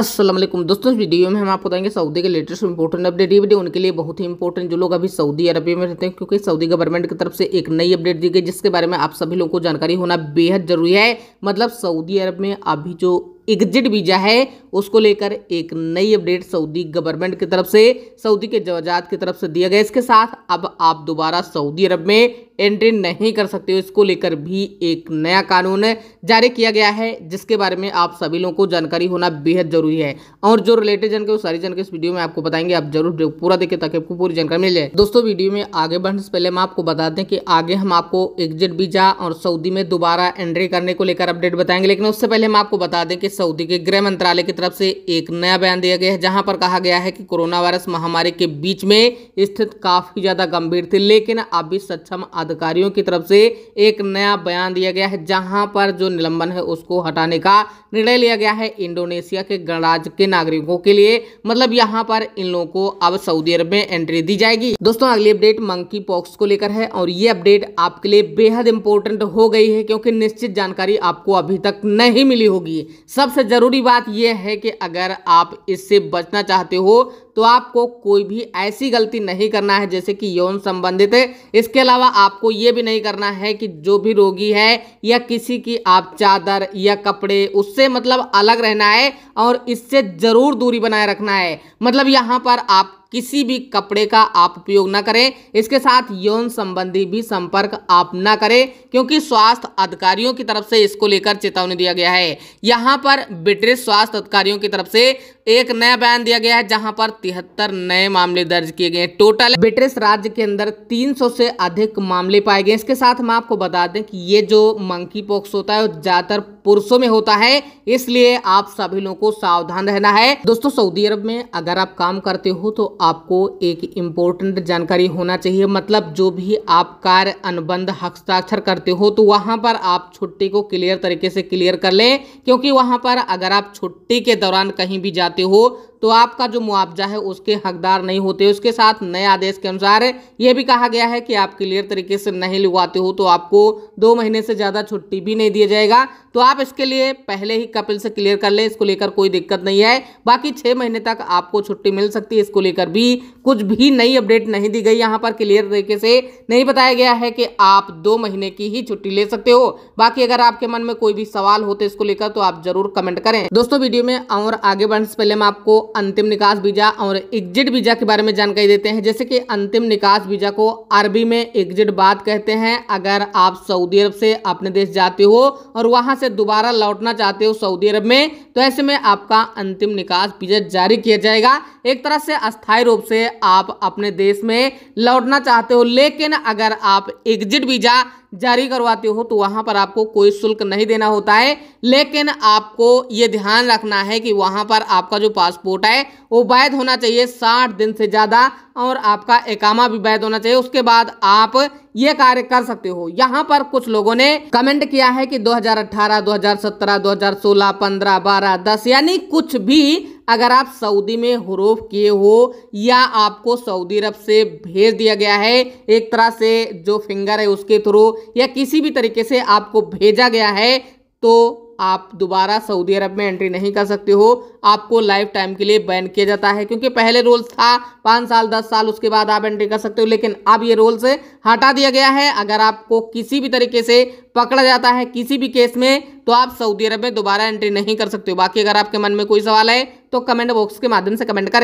असलम दोस्तों इस वीडियो में हम आपको बताएंगे सऊदी के लेटेस्ट इंपॉर्टेंट अपडेट ये वीडियो उनके लिए बहुत ही इंपॉर्टेंट जो लोग अभी सऊदी अरबिया में रहते हैं क्योंकि सऊदी गवर्नमेंट की तरफ से एक नई अपडेट दी गई जिसके बारे में आप सभी लोगों को जानकारी होना बेहद जरूरी है मतलब सऊदी अरब में अभी जो एग्जिट वीज़ा है उसको लेकर एक नई अपडेट सऊदी गवर्नमेंट की तरफ से सऊदी के जवाजात की तरफ से दिया गया इसके साथ अब आप दोबारा सऊदी अरब में एंट्री नहीं कर सकते हो इसको लेकर भी एक नया कानून जारी किया गया है जिसके बारे में आप सभी लोगों को जानकारी होना बेहद जरूरी है और जो रिलेटेड जानकारी सारी जानकारी इस वीडियो में आपको बताएंगे आप जरूर पूरा देखिए ताकि आपको पूरी जानकारी मिल जाए दोस्तों वीडियो में आगे बढ़ने से पहले हम आपको बता दें कि आगे हम आपको एग्जिट वीजा और सऊदी में दोबारा एंट्री करने को लेकर अपडेट बताएंगे लेकिन उससे पहले हम आपको बता दें कि सऊदी के गृह मंत्रालय की तरफ से एक नया बयान दिया गया है जहां पर कहा गया है कि कोरोना वायरस महामारी के बीच में स्थिति काफी ज्यादा गंभीर थी लेकिन अभी सक्षम अधिकारियों की तरफ से एक नया बयान दिया गया है जहां पर जो निलंबन है उसको हटाने का निर्णय लिया गया है इंडोनेशिया के गणराज्य के नागरिकों के लिए मतलब यहाँ पर इन लोगों को अब सऊदी अरब में एंट्री दी जाएगी दोस्तों अगली अपडेट मंकी पॉक्स को लेकर है और ये अपडेट आपके लिए बेहद इंपॉर्टेंट हो गई है क्योंकि निश्चित जानकारी आपको अभी तक नहीं मिली होगी सबसे जरूरी बात यह है कि अगर आप इससे बचना चाहते हो तो आपको कोई भी ऐसी गलती नहीं करना है जैसे कि यौन संबंधित है इसके अलावा आपको ये भी नहीं करना है कि जो भी रोगी है या किसी की आप चादर या कपड़े उससे मतलब अलग रहना है और इससे ज़रूर दूरी बनाए रखना है मतलब यहाँ पर आप किसी भी कपड़े का आप उपयोग ना करें इसके साथ यौन संबंधी भी संपर्क आप ना करें क्योंकि स्वास्थ्य अधिकारियों की तरफ से इसको लेकर चेतावनी दिया गया है यहाँ पर ब्रिटिश स्वास्थ्य अधिकारियों की तरफ से एक नया बयान दिया गया है जहां पर तिहत्तर नए मामले दर्ज किए गए टोटल ब्रिटिश राज्य के अंदर 300 से अधिक मामले पाए गए इसके साथ हम आपको बता दें कि ये जो मंकी पॉक्स होता है ज्यादातर पुरुषों में होता है इसलिए आप सभी लोगों को सावधान रहना है दोस्तों सऊदी अरब में अगर आप काम करते हो तो आपको एक इम्पोर्टेंट जानकारी होना चाहिए मतलब जो भी आप कार्य अनुबंध हस्ताक्षर करते हो तो वहाँ पर आप छुट्टी को क्लियर तरीके से क्लियर कर लें क्योंकि वहाँ पर अगर आप छुट्टी के दौरान कहीं भी जाते हो तो आपका जो मुआवजा है उसके हकदार नहीं होते उसके साथ नए आदेश के अनुसार यह भी कहा गया है कि आप क्लियर तरीके से नहीं लगवाते हो तो आपको दो महीने से ज़्यादा छुट्टी भी नहीं दिया जाएगा तो आप इसके लिए पहले ही कपिल से क्लियर कर लें इसको लेकर कोई दिक्कत नहीं है बाकी छः महीने तक आपको छुट्टी मिल सकती है इसको लेकर भी कुछ भी नई अपडेट नहीं दी गई यहाँ पर क्लियर तरीके से नहीं बताया गया है कि आप दो महीने की ही छुट्टी ले सकते हो बाकी अगर आपके मन में कोई भी सवाल होते तो इसको लेकर तो आप जरूर कमेंट करें दोस्तों वीडियो में और आगे बढ़ने से पहले मैं आपको अंतिम निकास वीज़ा और एग्जिट वीज़ा के बारे में जानकारी देते हैं जैसे कि अंतिम निकास वीज़ा को अरबी में एग्जिट बात कहते हैं अगर आप सऊदी अरब से अपने देश जाते हो और वहां से दोबारा लौटना चाहते हो सऊदी अरब में तो ऐसे में आपका अंतिम निकास विजय जारी किया जाएगा एक तरह से अस्थायी रूप से आप अपने देश में लौटना चाहते हो लेकिन अगर आप एग्जिट वीज़ा जारी करवाते हो तो वहाँ पर आपको कोई शुल्क नहीं देना होता है लेकिन आपको ये ध्यान रखना है कि वहाँ पर आपका जो पासपोर्ट है वो वैध होना चाहिए साठ दिन से ज़्यादा और आपका एकामा भी वैध होना चाहिए उसके बाद आप ये कार्य कर सकते हो यहाँ पर कुछ लोगों ने कमेंट किया है कि 2018, 2017, 2016, 15, 12, 10 यानी कुछ भी अगर आप सऊदी में हरूफ किए हो या आपको सऊदी अरब से भेज दिया गया है एक तरह से जो फिंगर है उसके थ्रू या किसी भी तरीके से आपको भेजा गया है तो आप दोबारा सऊदी अरब में एंट्री नहीं कर सकते हो आपको लाइफ टाइम के लिए बैन किया जाता है क्योंकि पहले रोल्स था पाँच साल दस साल उसके बाद आप एंट्री कर सकते हो लेकिन अब ये रोल्स हटा दिया गया है अगर आपको किसी भी तरीके से पकड़ा जाता है किसी भी केस में तो आप सऊदी अरब में दोबारा एंट्री नहीं कर सकते हो बाकी अगर आपके मन में कोई सवाल है तो कमेंट बॉक्स के माध्यम से कमेंट करें